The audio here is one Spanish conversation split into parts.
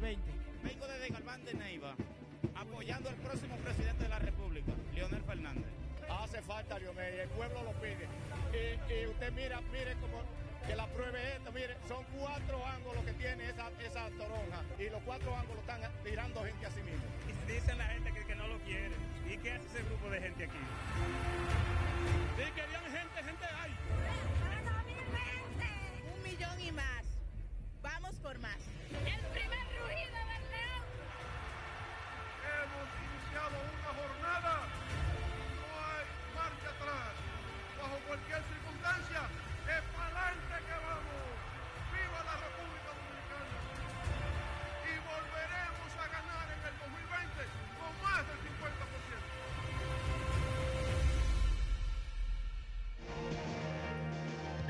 Vengo desde Galván de Neiva, apoyando al próximo presidente de la República, Leonel Fernández. Hace falta, Leonel, el pueblo lo pide. Y, usted mira, mire como que la pruebe esto, mire, son cuatro ángulos que tiene esa, toronja y los cuatro ángulos están tirando gente a sí mismo. Y dicen la gente que, no lo quiere. ¿Y qué hace ese grupo de gente aquí? Sí, querían gente, gente hay. Un millón y más. Vamos por más.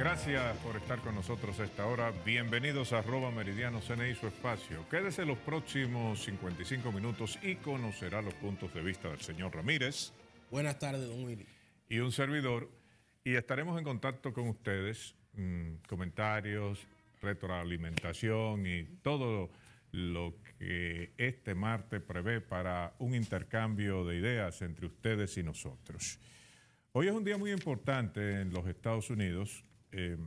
Gracias por estar con nosotros a esta hora. Bienvenidos a arroba meridiano CNI su espacio. Quédese los próximos 55 minutos y conocerá los puntos de vista del señor Ramírez. Buenas tardes, don Willy. Y un servidor. Y estaremos en contacto con ustedes. Mm, comentarios, retroalimentación y todo lo que este martes prevé para un intercambio de ideas entre ustedes y nosotros. Hoy es un día muy importante en los Estados Unidos Em,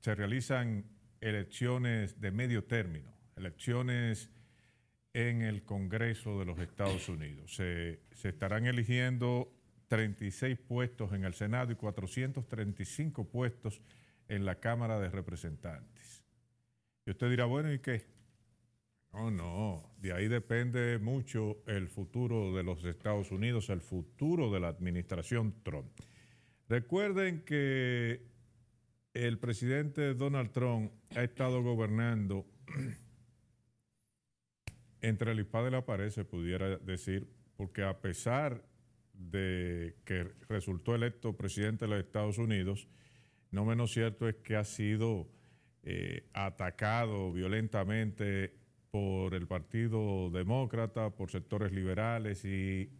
se realizan elecciones de medio término, elecciones en el Congreso de los Estados Unidos. Se, se estarán eligiendo 36 puestos en el Senado y 435 puestos en la Cámara de Representantes. Y usted dirá, bueno, ¿y qué? No, no, de ahí depende mucho el futuro de los Estados Unidos, el futuro de la administración Trump. Recuerden que el presidente Donald Trump ha estado gobernando entre el espada y la pared, se pudiera decir, porque a pesar de que resultó electo presidente de los Estados Unidos, no menos cierto es que ha sido eh, atacado violentamente por el Partido Demócrata, por sectores liberales y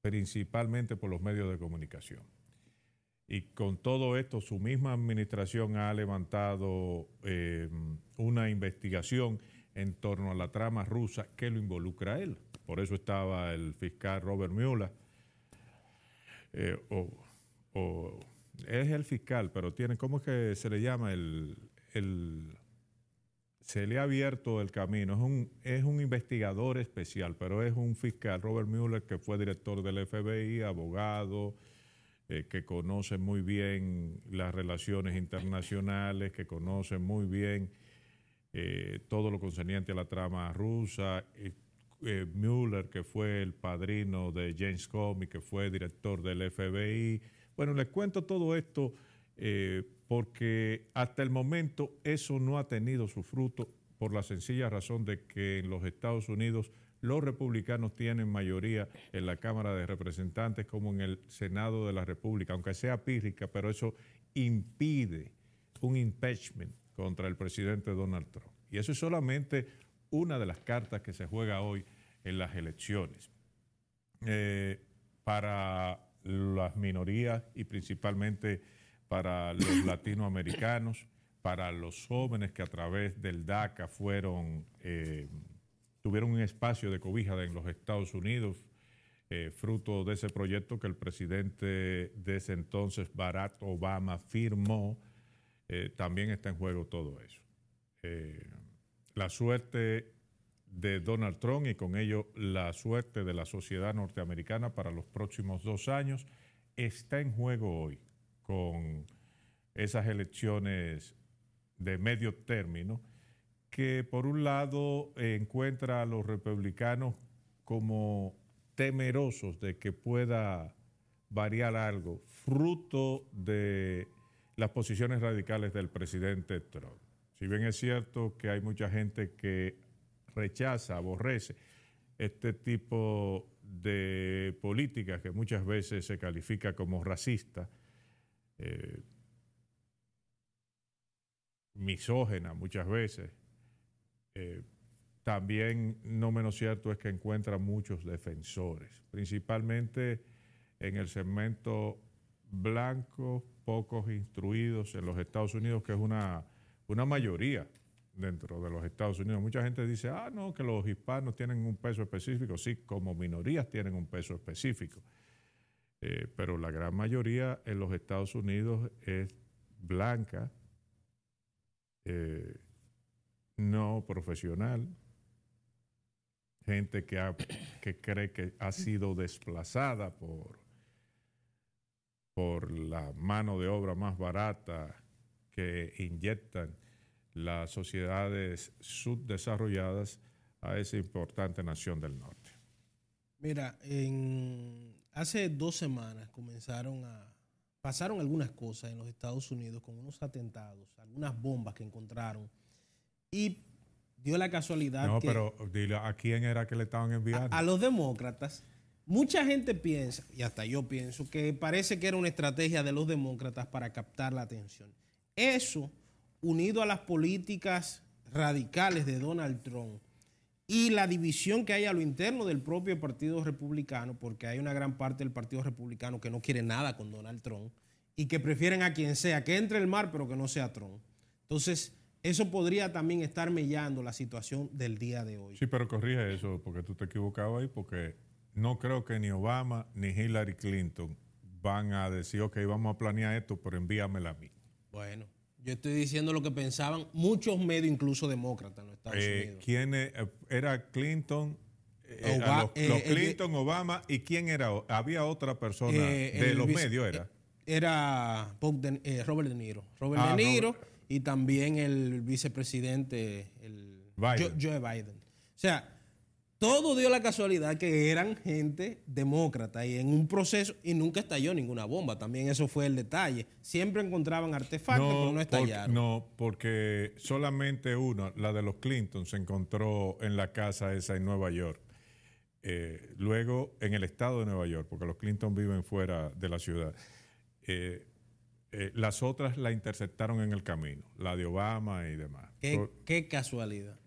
principalmente por los medios de comunicación. Y con todo esto, su misma administración ha levantado eh, una investigación en torno a la trama rusa que lo involucra a él. Por eso estaba el fiscal Robert Mueller. Eh, es el fiscal, pero tiene, ¿cómo es que se le llama? el, se le ha abierto el camino. Es un, es un investigador especial, pero es un fiscal, Robert Mueller, que fue director del FBI, abogado eh, que conoce muy bien las relaciones internacionales, que conoce muy bien eh, todo lo concerniente a la trama rusa. Eh, Mueller, que fue el padrino de James Comey, que fue director del FBI. Bueno, les cuento todo esto porque hasta el momento eso no ha tenido su fruto por la sencilla razón de que en los Estados Unidos los republicanos tienen mayoría en la Cámara de Representantes como en el Senado de la República, aunque sea pírrica, pero eso impide un impeachment contra el presidente Donald Trump. Y eso es solamente una de las cartas que se juega hoy en las elecciones. Eh, para las minorías y principalmente para los latinoamericanos, para los jóvenes que a través del DACA fueron, eh, tuvieron un espacio de cobija en los Estados Unidos, eh, fruto de ese proyecto que el presidente de ese entonces, Barack Obama, firmó, eh, también está en juego todo eso. la suerte de Donald Trump y con ello la suerte de la sociedad norteamericana para los próximos dos años está en juego hoy con esas elecciones de medio término, que por un lado eh, encuentra a los republicanos como temerosos de que pueda variar algo, fruto de las posiciones radicales del presidente Trump. Si bien es cierto que hay mucha gente que rechaza, aborrece este tipo de políticas que muchas veces se califica como racista, eh, misógena muchas veces. Eh, también no menos cierto es que encuentra muchos defensores, principalmente en el segmento blanco, pocos instruidos en los Estados Unidos, que es una, mayoría dentro de los Estados Unidos. Mucha gente dice, ah, no, que los hispanos tienen un peso específico. Sí, como minorías tienen un peso específico. Eh, pero la gran mayoría en los Estados Unidos es blanca, eh, no profesional, gente que, cree que ha sido desplazada por, por la mano de obra más barata que inyectan las sociedades subdesarrolladas a esa importante nación del norte. Mira, en, hace dos semanas comenzaron a, pasaron algunas cosas en los Estados Unidos con unos atentados, algunas bombas que encontraron. Y dio la casualidad. No, pero dile, ¿a quién era que le estaban enviando? a, los demócratas. Mucha gente piensa, y hasta yo pienso, que parece que era una estrategia de los demócratas para captar la atención. Eso, unido a las políticas radicales de Donald Trump, y la división que hay a lo interno del propio Partido Republicano, porque hay una gran parte del Partido Republicano que no quiere nada con Donald Trump y que prefieren a quien sea, que entre el mar, pero que no sea Trump. Entonces, eso podría también estar mellando la situación del día de hoy. Sí, pero corrige eso, porque tú te equivocabas ahí, porque no creo que ni Obama ni Hillary Clinton van a decir, ok, vamos a planear esto, pero envíamela a mí. Bueno. Yo estoy diciendo lo que pensaban muchos medios, incluso demócratas en los Estados eh, Unidos. ¿Quién eh, era Clinton? Eh, los, Clinton, Obama y quién era, había otra persona de los medios era. Era Robert De Niro. Robert ah, De Niro y también el vicepresidente, Joe Biden. O sea, todo dio la casualidad que eran gente demócrata y en un proceso, y nunca estalló ninguna bomba, también eso fue el detalle. Siempre encontraban artefactos, no, pero no estallaron. Porque, no, porque solamente una, la de los Clinton, se encontró en la casa esa en Nueva York. Eh, luego en el estado de Nueva York, porque los Clinton viven fuera de la ciudad. Eh, eh, las otras la interceptaron en el camino, la de Obama y demás. qué casualidad.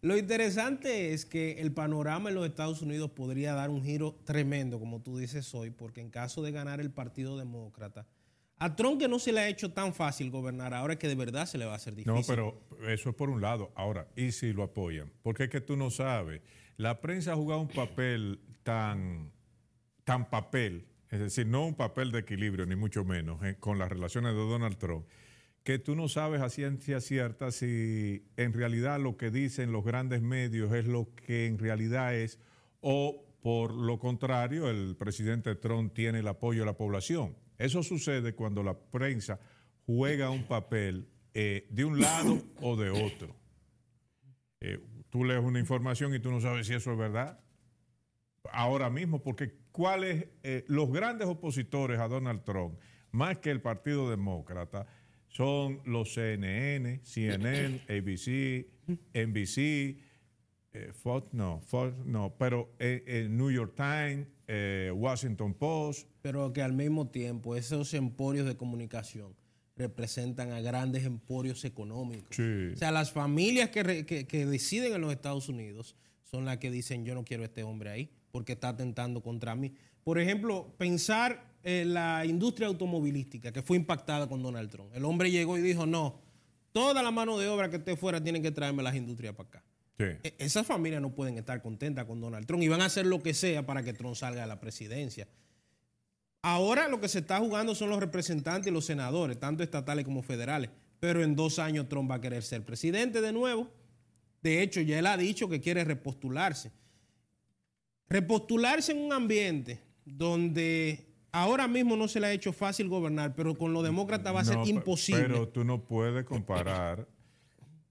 Lo interesante es que el panorama en los Estados Unidos podría dar un giro tremendo, como tú dices hoy, porque en caso de ganar el Partido Demócrata, a Trump que no se le ha hecho tan fácil gobernar, ahora es que de verdad se le va a hacer difícil. No, pero eso es por un lado. Ahora, ¿y si lo apoyan? Porque es que tú no sabes. La prensa ha jugado un papel tan, tan papel, es decir, no un papel de equilibrio, ni mucho menos, eh, con las relaciones de Donald Trump que tú no sabes a ciencia cierta si en realidad lo que dicen los grandes medios es lo que en realidad es o por lo contrario el presidente Trump tiene el apoyo de la población. Eso sucede cuando la prensa juega un papel eh, de un lado o de otro. Eh, tú lees una información y tú no sabes si eso es verdad. Ahora mismo, porque cuáles eh, los grandes opositores a Donald Trump, más que el Partido Demócrata, son los CNN, CNN, ABC, NBC, eh, Fox, no, Fox, no, pero eh, eh, New York Times, Washington Post. Pero que al mismo tiempo esos emporios de comunicación representan a grandes emporios económicos. O sea, las familias que, que, deciden en los Estados Unidos son las que dicen yo no quiero a este hombre ahí porque está atentando contra mí. Por ejemplo, pensar en eh, la industria automovilística que fue impactada con Donald Trump. El hombre llegó y dijo, no, toda la mano de obra que esté fuera tienen que traerme las industrias para acá. E-, esas familias no pueden estar contentas con Donald Trump y van a hacer lo que sea para que Trump salga de la presidencia. Ahora lo que se está jugando son los representantes y los senadores, tanto estatales como federales. Pero en dos años Trump va a querer ser presidente de nuevo de hecho, ya él ha dicho que quiere repostularse. Repostularse en un ambiente donde ahora mismo no se le ha hecho fácil gobernar, pero con los demócratas va a ser imposible. Pero tú no puedes comparar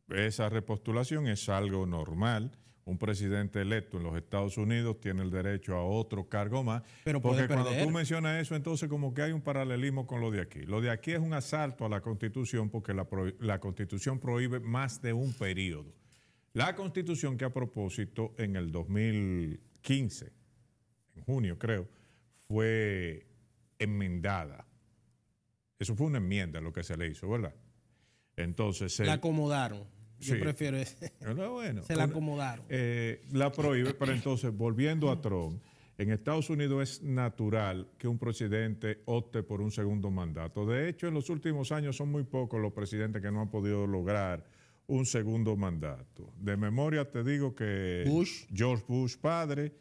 esa repostulación, es algo normal. Un presidente electo en los Estados Unidos tiene el derecho a otro cargo más. Pero porque cuando tú mencionas eso, entonces como que hay un paralelismo con lo de aquí. Lo de aquí es un asalto a la Constitución porque la, la Constitución prohíbe más de un periodo. La constitución que a propósito en el 2015, en junio creo, fue enmendada. Eso fue una enmienda lo que se le hizo, ¿verdad? Entonces... se la acomodaron. Yo prefiero eso. se la acomodaron. Eh, la prohíbe, pero entonces, volviendo a Trump, en Estados Unidos es natural que un presidente opte por un segundo mandato. De hecho, en los últimos años son muy pocos los presidentes que no han podido lograr un segundo mandato. De memoria te digo que George Bush padre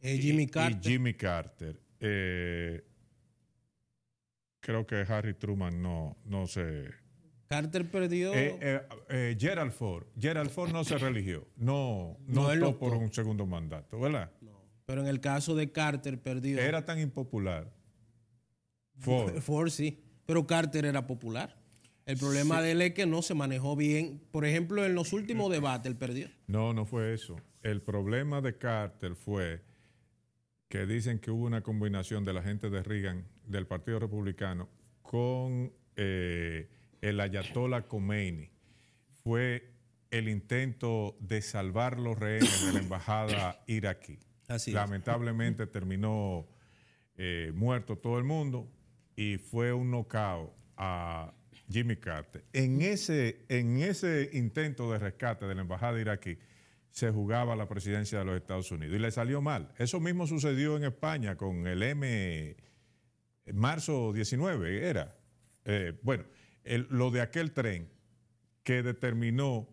eh, Jimmy y, Jimmy Carter. Eh, creo que Harry Truman no, no se... Carter perdió... Eh, Gerald Ford. Gerald Ford no se religió. No, no, por un segundo mandato, ¿verdad? Pero en el caso de Carter perdió... Era tan impopular. Ford. Ford sí. Pero Carter era popular. El problema de él es que no se manejó bien. Por ejemplo, en los últimos debates él perdió. No, no fue eso. El problema de Carter fue que dicen que hubo una combinación de la gente de Reagan, del Partido Republicano, con eh, el Ayatollah Khomeini. Fue el intento de salvar los rehenes de la embajada iraquí. Así Lamentablemente terminó eh, muerto todo el mundo y fue un knockout a Jimmy Carter. En ese, en ese intento de rescate de la embajada iraquí se jugaba la presidencia de los Estados Unidos y le salió mal. Eso mismo sucedió en España con el M, marzo 19 era. Eh, bueno, lo de aquel tren que determinó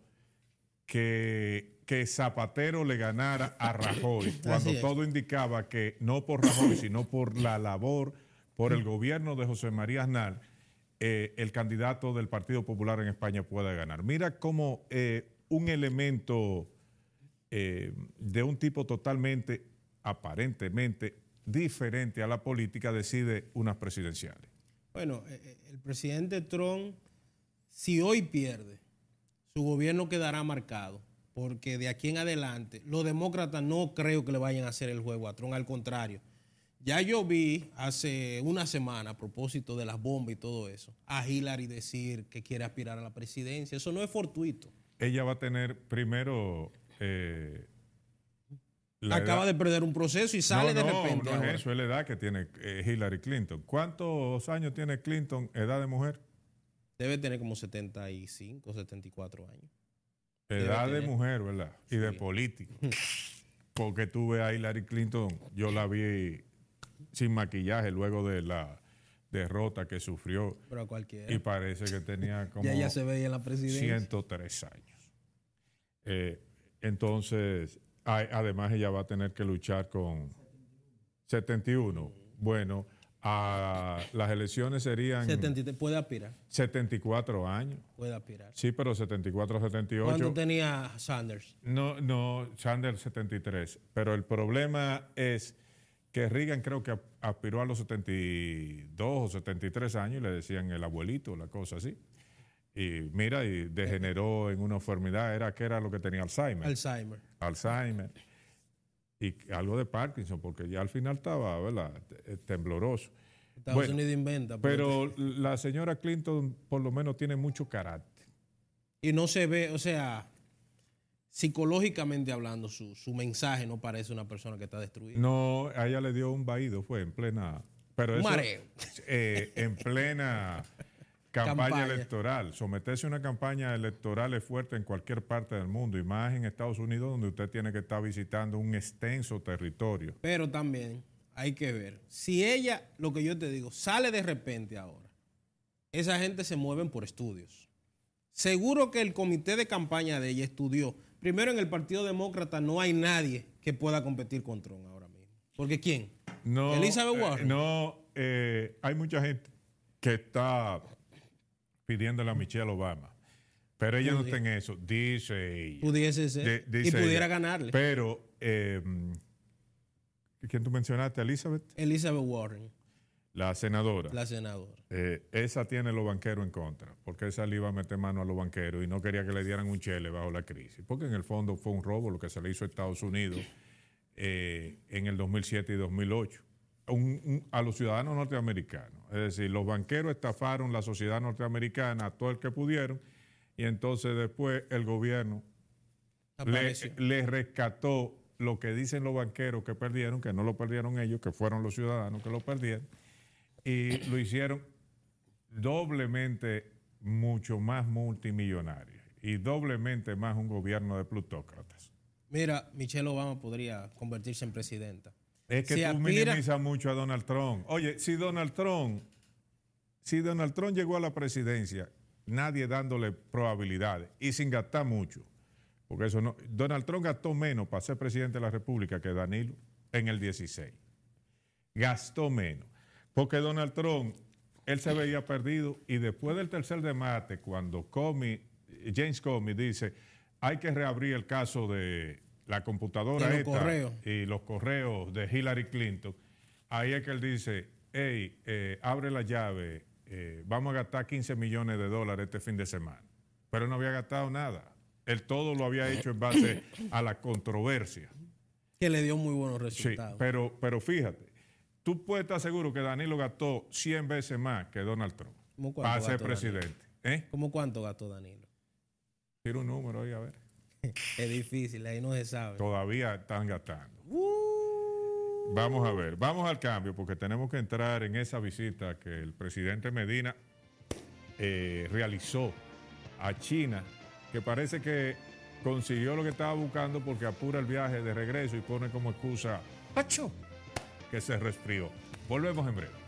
que, que Zapatero le ganara a Rajoy, cuando todo indicaba que no por Rajoy, sino por la labor, por el gobierno de José María Aznar eh, el candidato del Partido Popular en España pueda ganar. Mira cómo eh, un elemento eh, de un tipo totalmente, aparentemente, diferente a la política decide unas presidenciales. Bueno, el presidente Trump, si hoy pierde, su gobierno quedará marcado, porque de aquí en adelante los demócratas no creo que le vayan a hacer el juego a Trump, al contrario ya yo vi hace una semana a propósito de las bombas y todo eso, a Hillary decir que quiere aspirar a la presidencia. Eso no es fortuito. Ella va a tener primero... Eh, Acaba de perder un proceso y sale de repente. No, no. es eso, es la edad que tiene eh, Hillary Clinton. ¿Cuántos años tiene Clinton, edad de mujer? Debe tener como 75, 74 años. Edad de mujer, ¿verdad? Y de político. Porque tú ves a Hillary Clinton, yo la vi sin maquillaje luego de la derrota que sufrió. Pero a Y parece que tenía como. ya, se veía la 103 años. Eh, entonces, además, ella va a tener que luchar con 71. Bueno, a las elecciones serían. puede aspirar. 74 años. Puede aspirar. Sí, pero 74, 78. ¿Cuánto tenía Sanders? No, no, Sanders 73. Pero el problema es que Reagan creo que aspiró a los 72 o 73 años, y le decían el abuelito, la cosa así. Y mira, y degeneró en una enfermedad, era que era lo que tenía Alzheimer. Alzheimer. Alzheimer. Y algo de Parkinson, porque ya al final estaba, ¿verdad? Eh, tembloroso. Estados Unidos inventa. Pues, pero la señora Clinton por lo menos tiene mucho carácter. Y no se ve, o sea, psicológicamente hablando, su, mensaje no parece una persona que está destruida. No, a ella le dio un vaído, fue en plena. Pero eh, en plena campaña, electoral. Someterse a una campaña electoral es fuerte en cualquier parte del mundo, y más en Estados Unidos, donde usted tiene que estar visitando un extenso territorio. Pero también hay que ver, si ella, lo que yo te digo, sale de repente ahora, esa gente se mueven por estudios. Seguro que el comité de campaña de ella estudió Primero, en el Partido Demócrata no hay nadie que pueda competir con Trump ahora mismo. Porque ¿quién? No, Elizabeth eh, Warren. no, eh, hay mucha gente que está pidiéndole a Michelle Obama. Pero ella no está en eso, dice Pudiese ser. y pudiera ganarle. Pero, em, ¿quién tú mencionaste? Elizabeth. Elizabeth Warren. La senadora. La senadora. Eh, esa tiene los banqueros en contra, porque esa le iba a meter mano a los banqueros y no quería que le dieran un chele bajo la crisis, porque en el fondo fue un robo lo que se le hizo a Estados Unidos eh, en el 2007 y 2008 a los ciudadanos norteamericanos. Es decir, los banqueros estafaron la sociedad norteamericana a todo el que pudieron y entonces después el gobierno le, le rescató lo que dicen los banqueros que perdieron, que no lo perdieron ellos, que fueron los ciudadanos que lo perdieron y lo hicieron doblemente mucho más multimillonario y doblemente más un gobierno de plutócratas. Mira, Michelle Obama podría convertirse en presidenta. Es que tú minimizas mucho a Donald Trump. Oye, si Donald Trump, si Donald Trump llegó a la presidencia, nadie dándole probabilidades y sin gastar mucho, porque eso no. Donald Trump gastó menos para ser presidente de la República que Danilo en el 16. Gastó menos. Porque Donald Trump, él se veía perdido y después del tercer debate, cuando Comey, James Comey dice, hay que reabrir el caso de la computadora y los correos de Hillary Clinton, ahí es que él dice, hey, eh, abre la llave, eh, vamos a gastar 15 millones de dólares este fin de semana. Pero no había gastado nada. Él todo lo había hecho en base a la controversia. Que le dio muy buenos resultados. Sí, pero, pero fíjate, Tú puedes estar seguro que Danilo gastó 100 veces más que Donald Trump para ser presidente. ¿Eh? ¿Cómo cuánto gastó Danilo? Tira un número ahí, a ver. es difícil, ahí no se sabe. Todavía están gastando. Uh. Vamos a ver, vamos al cambio, porque tenemos que entrar en esa visita que el presidente Medina eh, realizó a China, que parece que consiguió lo que estaba buscando porque apura el viaje de regreso y pone como excusa, ¡Pacho! que se resfrió. Volvemos en breve.